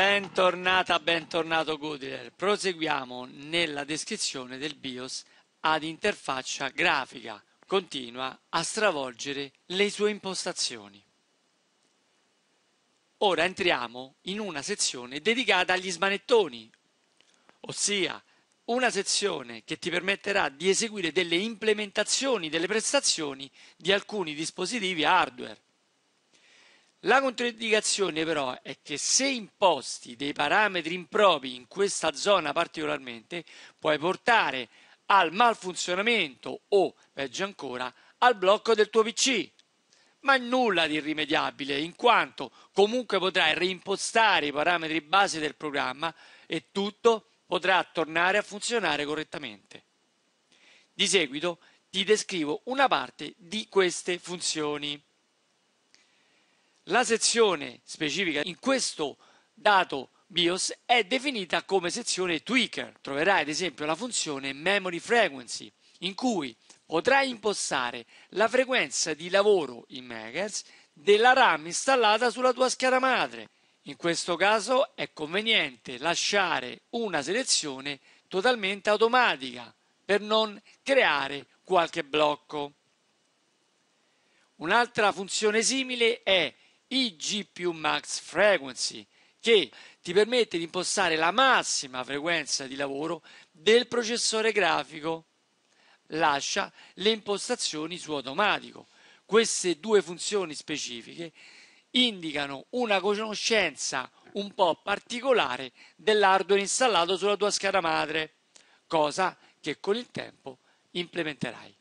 Bentornata, bentornato Goodler. Proseguiamo nella descrizione del BIOS ad interfaccia grafica. Continua a stravolgere le sue impostazioni. Ora entriamo in una sezione dedicata agli smanettoni, ossia una sezione che ti permetterà di eseguire delle implementazioni delle prestazioni di alcuni dispositivi hardware. La controindicazione però è che se imposti dei parametri impropri in questa zona particolarmente, puoi portare al malfunzionamento o, peggio ancora, al blocco del tuo PC. Ma nulla di irrimediabile, in quanto comunque potrai reimpostare i parametri base del programma e tutto potrà tornare a funzionare correttamente. Di seguito ti descrivo una parte di queste funzioni. La sezione specifica in questo dato BIOS è definita come sezione tweaker. Troverai ad esempio la funzione memory frequency in cui potrai impostare la frequenza di lavoro in MHz della RAM installata sulla tua scheda madre. In questo caso è conveniente lasciare una selezione totalmente automatica per non creare qualche blocco. Un'altra funzione simile è IG più Max Frequency che ti permette di impostare la massima frequenza di lavoro del processore grafico. Lascia le impostazioni su automatico. Queste due funzioni specifiche indicano una conoscenza un po' particolare dell'hardware installato sulla tua scheda madre, cosa che con il tempo implementerai.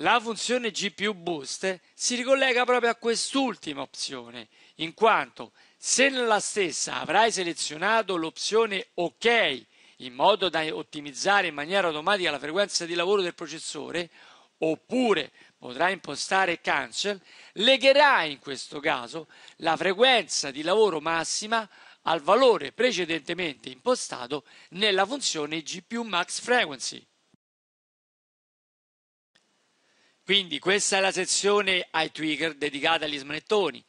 La funzione GPU Boost si ricollega proprio a quest'ultima opzione, in quanto se nella stessa avrai selezionato l'opzione OK in modo da ottimizzare in maniera automatica la frequenza di lavoro del processore, oppure potrai impostare cancel, legherai in questo caso la frequenza di lavoro massima al valore precedentemente impostato nella funzione GPU Max Frequency. Quindi questa è la sezione iTwigger dedicata agli smanettoni.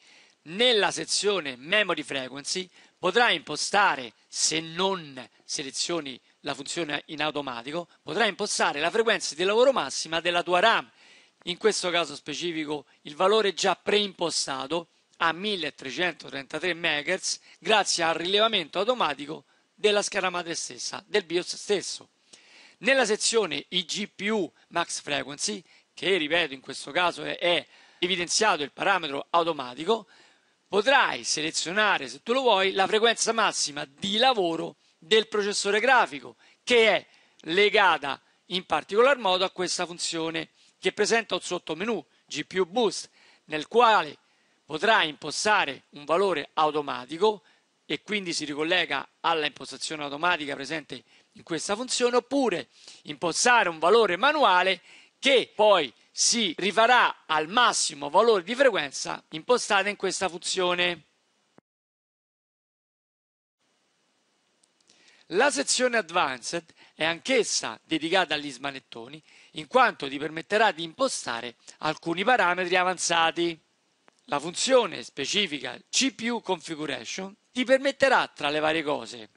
Nella sezione Memory Frequency potrai impostare, se non selezioni la funzione in automatico, potrà impostare la frequenza di lavoro massima della tua RAM. In questo caso specifico il valore già preimpostato a 1333 MHz grazie al rilevamento automatico della scheda madre stessa, del BIOS stesso. Nella sezione IGPU Max Frequency che ripeto in questo caso è, è evidenziato il parametro automatico, potrai selezionare, se tu lo vuoi, la frequenza massima di lavoro del processore grafico, che è legata in particolar modo a questa funzione che presenta un sottomenu GPU Boost, nel quale potrai impostare un valore automatico e quindi si ricollega alla impostazione automatica presente in questa funzione, oppure impostare un valore manuale che poi si rifarà al massimo valore di frequenza impostata in questa funzione. La sezione Advanced è anch'essa dedicata agli smanettoni, in quanto ti permetterà di impostare alcuni parametri avanzati. La funzione specifica CPU Configuration ti permetterà, tra le varie cose,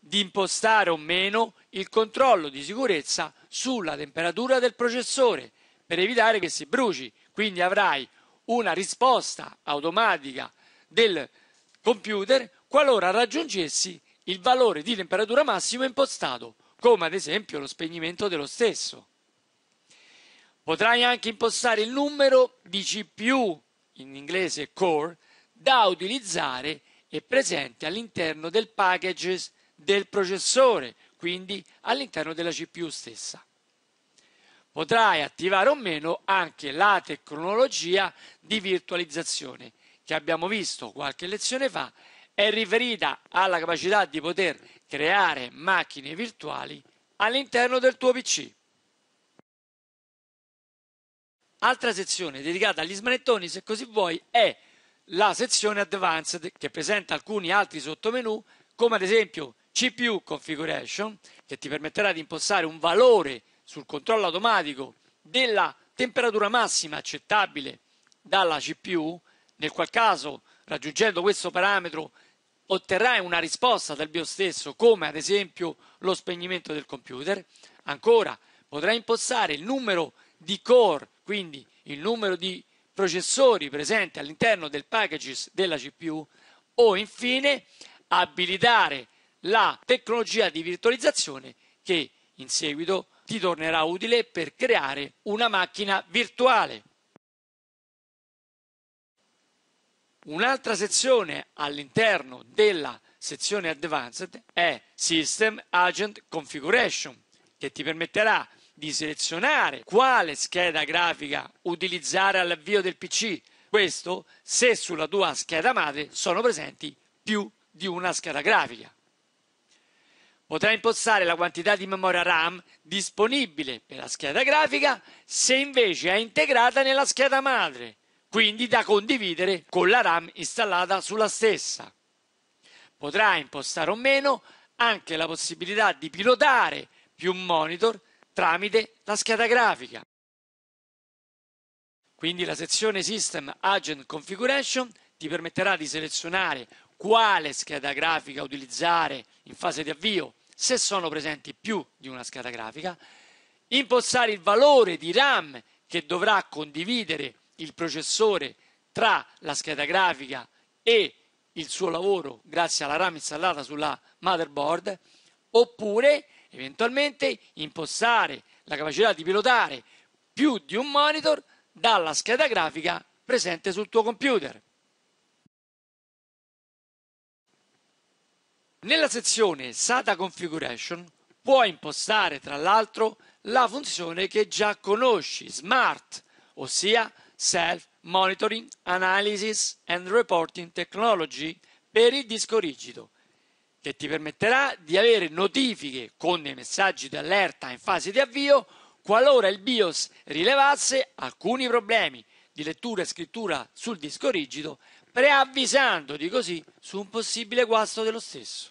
di impostare o meno il controllo di sicurezza sulla temperatura del processore per evitare che si bruci. Quindi avrai una risposta automatica del computer qualora raggiungessi il valore di temperatura massimo impostato, come ad esempio lo spegnimento dello stesso. Potrai anche impostare il numero di CPU, in inglese core, da utilizzare e presente all'interno del package del processore, quindi all'interno della CPU stessa. Potrai attivare o meno anche la tecnologia di virtualizzazione che abbiamo visto qualche lezione fa è riferita alla capacità di poter creare macchine virtuali all'interno del tuo PC. Altra sezione dedicata agli smanettoni, se così vuoi, è la sezione Advanced che presenta alcuni altri sottomenu, come ad esempio CPU configuration che ti permetterà di impostare un valore sul controllo automatico della temperatura massima accettabile dalla CPU, nel qual caso raggiungendo questo parametro otterrai una risposta dal BIOS stesso, come ad esempio lo spegnimento del computer. Ancora potrai impostare il numero di core, quindi il numero di processori presenti all'interno del packages della CPU o infine abilitare la tecnologia di virtualizzazione che in seguito ti tornerà utile per creare una macchina virtuale. Un'altra sezione all'interno della sezione Advanced è System Agent Configuration, che ti permetterà di selezionare quale scheda grafica utilizzare all'avvio del PC. Questo se sulla tua scheda madre sono presenti più di una scheda grafica potrà impostare la quantità di memoria RAM disponibile per la scheda grafica se invece è integrata nella scheda madre, quindi da condividere con la RAM installata sulla stessa. Potrà impostare o meno anche la possibilità di pilotare più monitor tramite la scheda grafica. Quindi la sezione System Agent Configuration ti permetterà di selezionare quale scheda grafica utilizzare in fase di avvio se sono presenti più di una scheda grafica, impostare il valore di RAM che dovrà condividere il processore tra la scheda grafica e il suo lavoro grazie alla RAM installata sulla motherboard, oppure eventualmente impostare la capacità di pilotare più di un monitor dalla scheda grafica presente sul tuo computer. Nella sezione SATA Configuration puoi impostare tra l'altro la funzione che già conosci, Smart, ossia Self Monitoring Analysis and Reporting Technology per il disco rigido, che ti permetterà di avere notifiche con dei messaggi di allerta in fase di avvio qualora il BIOS rilevasse alcuni problemi di lettura e scrittura sul disco rigido preavvisandoti così su un possibile guasto dello stesso.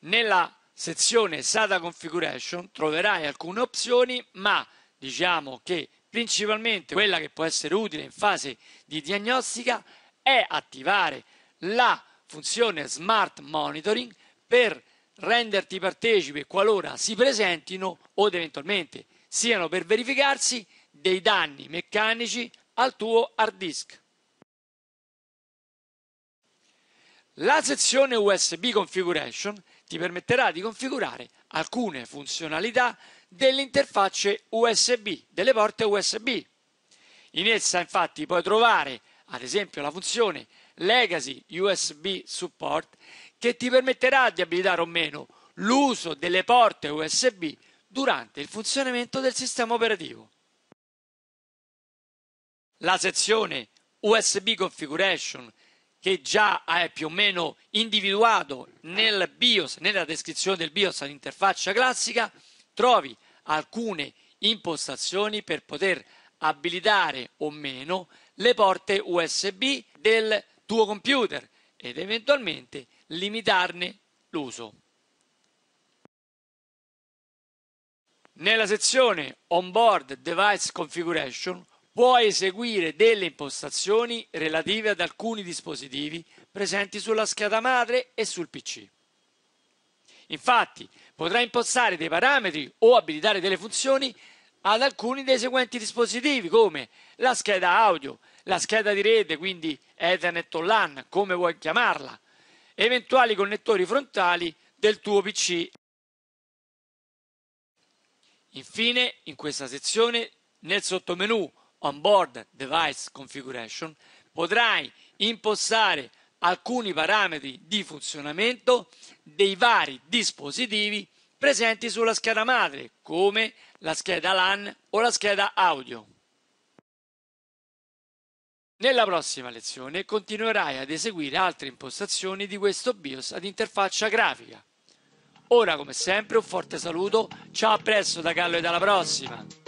Nella sezione SATA Configuration troverai alcune opzioni, ma diciamo che principalmente quella che può essere utile in fase di diagnostica è attivare la funzione Smart Monitoring per renderti partecipe qualora si presentino o eventualmente siano per verificarsi dei danni meccanici al tuo hard disk. La sezione USB Configuration ti permetterà di configurare alcune funzionalità delle interfacce USB, delle porte USB. In essa infatti puoi trovare ad esempio la funzione Legacy USB Support che ti permetterà di abilitare o meno l'uso delle porte USB durante il funzionamento del sistema operativo la sezione USB configuration che già è più o meno individuato nel BIOS, nella descrizione del BIOS all'interfaccia classica, trovi alcune impostazioni per poter abilitare o meno le porte USB del tuo computer ed eventualmente limitarne l'uso. Nella sezione Onboard Device Configuration può eseguire delle impostazioni relative ad alcuni dispositivi presenti sulla scheda madre e sul PC. Infatti, potrà impostare dei parametri o abilitare delle funzioni ad alcuni dei seguenti dispositivi, come la scheda audio, la scheda di rete, quindi Ethernet o LAN, come vuoi chiamarla, eventuali connettori frontali del tuo PC. Infine, in questa sezione, nel sottomenu onboard device configuration, potrai impostare alcuni parametri di funzionamento dei vari dispositivi presenti sulla scheda madre, come la scheda LAN o la scheda audio. Nella prossima lezione continuerai ad eseguire altre impostazioni di questo BIOS ad interfaccia grafica. Ora come sempre un forte saluto, ciao a presto da Carlo e dalla prossima!